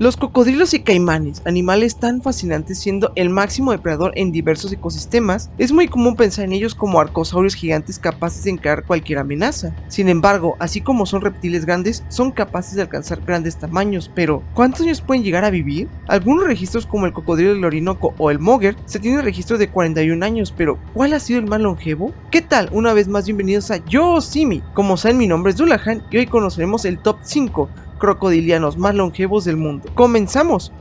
Los cocodrilos y caimanes, animales tan fascinantes siendo el máximo depredador en diversos ecosistemas, es muy común pensar en ellos como arcosaurios gigantes capaces de encarar cualquier amenaza. Sin embargo, así como son reptiles grandes, son capaces de alcanzar grandes tamaños, pero ¿cuántos años pueden llegar a vivir? Algunos registros como el cocodrilo del Orinoco o el mugger, se tienen registros de 41 años, pero ¿cuál ha sido el más longevo? ¿Qué tal? Una vez más bienvenidos a Yo Simi. Como saben mi nombre es Dulahan y hoy conoceremos el top 5 crocodilianos más longevos del mundo. ¡Comenzamos!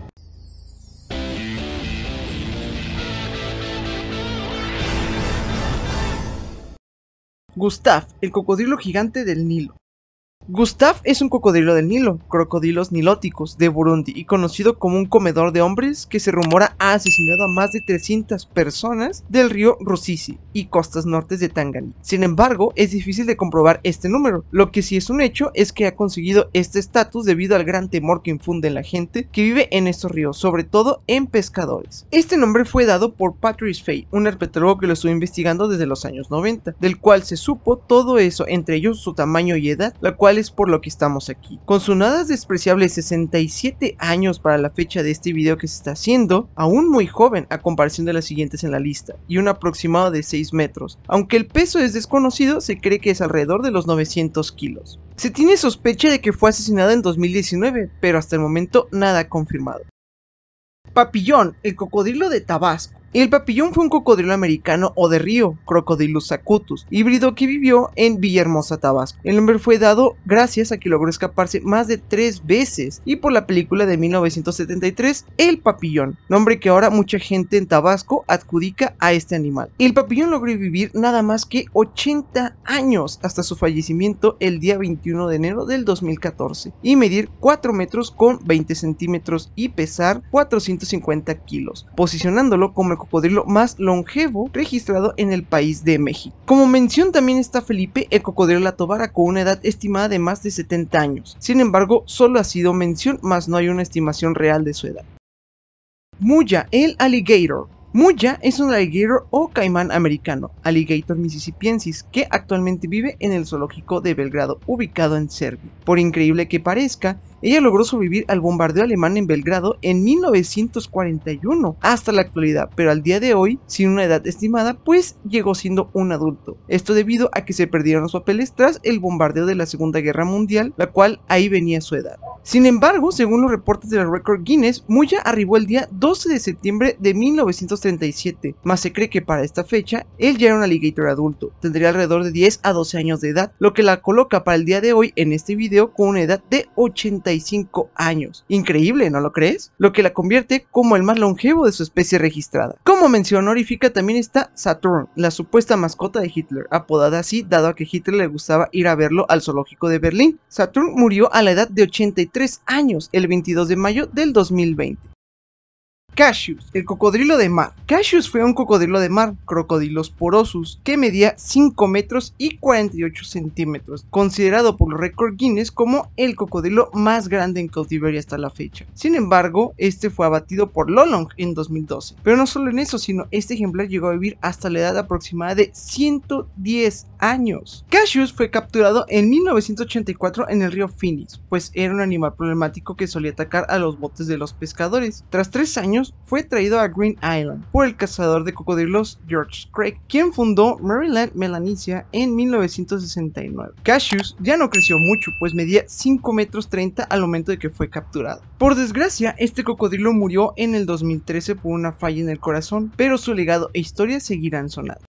Gustav, el cocodrilo gigante del Nilo. Gustav es un cocodrilo del Nilo, crocodilos nilóticos, de Burundi y conocido como un comedor de hombres que se rumora ha asesinado a más de 300 personas del río Rusizi y costas nortes de Tanganyika. Sin embargo, es difícil de comprobar este número, lo que sí es un hecho es que ha conseguido este estatus debido al gran temor que infunde en la gente que vive en estos ríos, sobre todo en pescadores. Este nombre fue dado por Patrice Fay, un herpetólogo que lo estuvo investigando desde los años 90, del cual se supo todo eso, entre ellos su tamaño y edad, la cual por lo que estamos aquí. Con su nada despreciable 67 años para la fecha de este video que se está haciendo, aún muy joven a comparación de las siguientes en la lista, y un aproximado de 6 metros. Aunque el peso es desconocido, se cree que es alrededor de los 900 kilos. Se tiene sospecha de que fue asesinada en 2019, pero hasta el momento nada confirmado. Papillón, el cocodrilo de Tabasco, el papillón fue un cocodrilo americano o de río, Crocodilus acutus, híbrido que vivió en Villahermosa, Tabasco. El nombre fue dado gracias a que logró escaparse más de tres veces y por la película de 1973, El Papillón, nombre que ahora mucha gente en Tabasco adjudica a este animal. El papillón logró vivir nada más que 80 años hasta su fallecimiento el día 21 de enero del 2014 y medir 4 metros con 20 centímetros y pesar 450 kilos, posicionándolo como el cocodrilo más longevo registrado en el país de México. Como mención también está Felipe el cocodrilo Tobara con una edad estimada de más de 70 años. Sin embargo, solo ha sido mención, más no hay una estimación real de su edad. Muya el alligator Muya es un alligator o caimán americano, Alligator mississippiensis, que actualmente vive en el zoológico de Belgrado, ubicado en Serbia. Por increíble que parezca, ella logró sobrevivir al bombardeo alemán en Belgrado en 1941 hasta la actualidad, pero al día de hoy, sin una edad estimada, pues llegó siendo un adulto. Esto debido a que se perdieron los papeles tras el bombardeo de la Segunda Guerra Mundial, la cual ahí venía su edad. Sin embargo, según los reportes de la Record Guinness, Muya arribó el día 12 de septiembre de 1931 37, más se cree que para esta fecha él ya era un alligator adulto, tendría alrededor de 10 a 12 años de edad, lo que la coloca para el día de hoy en este video con una edad de 85 años. Increíble, ¿no lo crees? Lo que la convierte como el más longevo de su especie registrada. Como mención honorífica también está Saturn, la supuesta mascota de Hitler, apodada así dado a que Hitler le gustaba ir a verlo al zoológico de Berlín. Saturn murió a la edad de 83 años el 22 de mayo del 2020. Cassius, el cocodrilo de mar. Cassius fue un cocodrilo de mar, crocodilos porosus, que medía 5 metros y 48 centímetros, considerado por los récord Guinness como el cocodrilo más grande en cautiverio hasta la fecha. Sin embargo, este fue abatido por Lolong en 2012. Pero no solo en eso, sino este ejemplar llegó a vivir hasta la edad aproximada de 110 años. Cassius fue capturado en 1984 en el río Phoenix, pues era un animal problemático que solía atacar a los botes de los pescadores. Tras tres años, fue traído a Green Island por el cazador de cocodrilos George Craig, quien fundó Maryland Melanesia en 1969. Cassius ya no creció mucho, pues medía 5 metros 30 al momento de que fue capturado. Por desgracia, este cocodrilo murió en el 2013 por una falla en el corazón, pero su legado e historia seguirán sonando.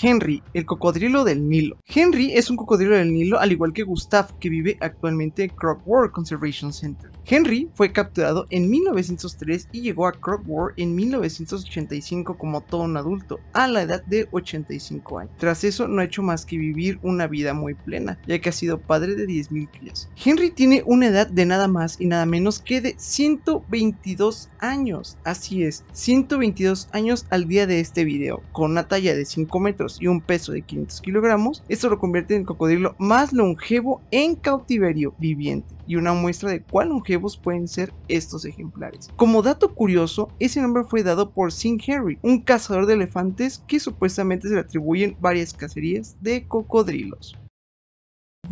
Henry, el cocodrilo del Nilo. Henry es un cocodrilo del Nilo al igual que Gustav, que vive actualmente en Crop World Conservation Center. Henry fue capturado en 1903 y llegó a Crop World en 1985 como todo un adulto, a la edad de 85 años. Tras eso no ha hecho más que vivir una vida muy plena, ya que ha sido padre de 10.000 crías. Henry tiene una edad de nada más y nada menos que de 122 años. Así es, 122 años al día de este video, con una talla de 5 metros y un peso de 500 kilogramos, esto lo convierte en el cocodrilo más longevo en cautiverio viviente y una muestra de cuán longevos pueden ser estos ejemplares. Como dato curioso, ese nombre fue dado por Sin Harry, un cazador de elefantes que supuestamente se le atribuyen varias cacerías de cocodrilos.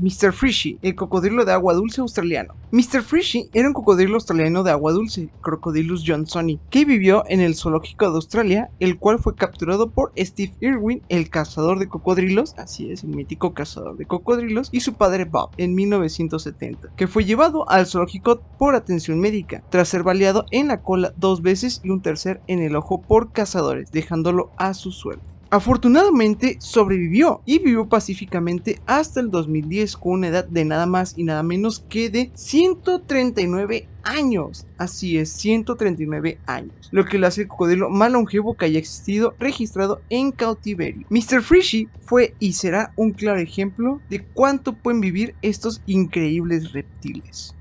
Mr. Frishy, el cocodrilo de agua dulce australiano. Mr. Frishy era un cocodrilo australiano de agua dulce, Crocodilus johnsoni, que vivió en el zoológico de Australia, el cual fue capturado por Steve Irwin, el cazador de cocodrilos, así es, el mítico cazador de cocodrilos, y su padre Bob en 1970, que fue llevado al zoológico por atención médica, tras ser baleado en la cola dos veces y un tercer en el ojo por cazadores, dejándolo a su suerte. Afortunadamente sobrevivió y vivió pacíficamente hasta el 2010 con una edad de nada más y nada menos que de 139 años. Así es, 139 años. Lo que le hace el cocodrilo más longevo que haya existido registrado en cautiverio. Mr. Frishy fue y será un claro ejemplo de cuánto pueden vivir estos increíbles reptiles.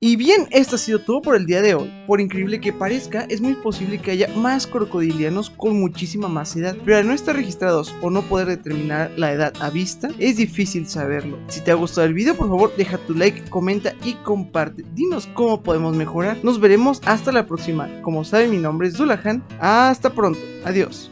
Y bien, esto ha sido todo por el día de hoy. Por increíble que parezca, es muy posible que haya más crocodilianos con muchísima más edad, pero al no estar registrados o no poder determinar la edad a vista, es difícil saberlo. Si te ha gustado el video, por favor, deja tu like, comenta y comparte. Dinos cómo podemos mejorar. Nos veremos hasta la próxima. Como saben, mi nombre es Zulahan. Hasta pronto. Adiós.